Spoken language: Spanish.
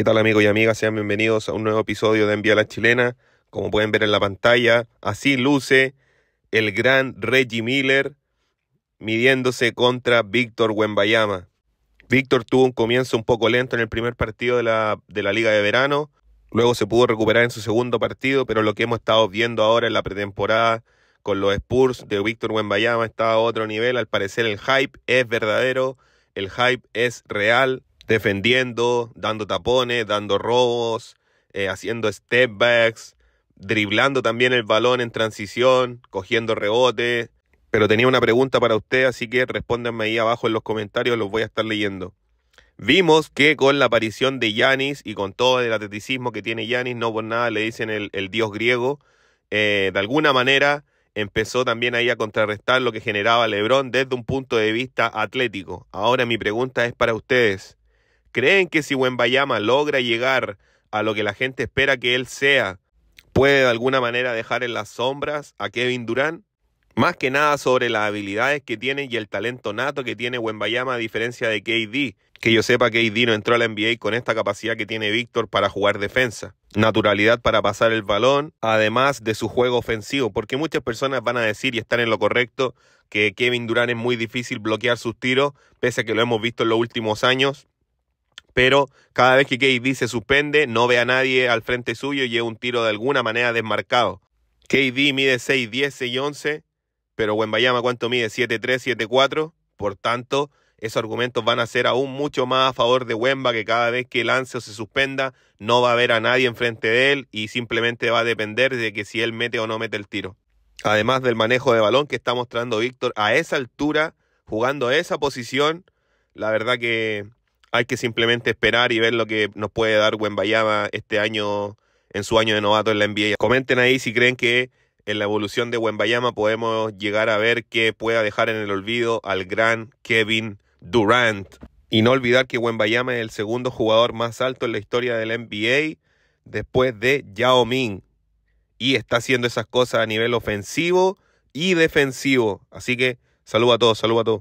¿Qué tal amigos y amigas? Sean bienvenidos a un nuevo episodio de Envía a la Chilena. Como pueden ver en la pantalla, así luce el gran Reggie Miller midiéndose contra Víctor Wembayama. Víctor tuvo un comienzo un poco lento en el primer partido de la, Liga de Verano, luego se pudo recuperar en su segundo partido, pero lo que hemos estado viendo ahora en la pretemporada con los Spurs de Víctor Wembayama está a otro nivel, al parecer el hype es verdadero, el hype es real, defendiendo, dando tapones, dando robos, eh, haciendo step backs, driblando también el balón en transición, cogiendo rebote. Pero tenía una pregunta para usted, así que respóndanme ahí abajo en los comentarios, los voy a estar leyendo. Vimos que con la aparición de Yanis y con todo el atleticismo que tiene Yanis, no por nada le dicen el, dios griego, eh, de alguna manera empezó también ahí a contrarrestar lo que generaba Lebron desde un punto de vista atlético. Ahora mi pregunta es para ustedes creen que si Wembayama logra llegar a lo que la gente espera que él sea, puede de alguna manera dejar en las sombras a Kevin Durán. Más que nada sobre las habilidades que tiene y el talento nato que tiene Wembayama a diferencia de KD. Que yo sepa, KD no entró a la NBA con esta capacidad que tiene Víctor para jugar defensa. Naturalidad para pasar el balón, además de su juego ofensivo. Porque muchas personas van a decir y están en lo correcto que Kevin Durant es muy difícil bloquear sus tiros, pese a que lo hemos visto en los últimos años pero cada vez que KD se suspende, no ve a nadie al frente suyo y es un tiro de alguna manera desmarcado. KD mide 6, 10, y 11, pero Wembayama ¿cuánto mide? 7, 7, 4. Por tanto, esos argumentos van a ser aún mucho más a favor de Wemba, que cada vez que lance o se suspenda, no va a ver a nadie enfrente de él y simplemente va a depender de que si él mete o no mete el tiro. Además del manejo de balón que está mostrando Víctor a esa altura, jugando a esa posición, la verdad que hay que simplemente esperar y ver lo que nos puede dar Wembayama este año, en su año de novato en la NBA. Comenten ahí si creen que en la evolución de Wembayama podemos llegar a ver que pueda dejar en el olvido al gran Kevin Durant. Y no olvidar que Wembayama es el segundo jugador más alto en la historia del NBA después de Yao Ming. Y está haciendo esas cosas a nivel ofensivo y defensivo. Así que saludo a todos, saludo a todos.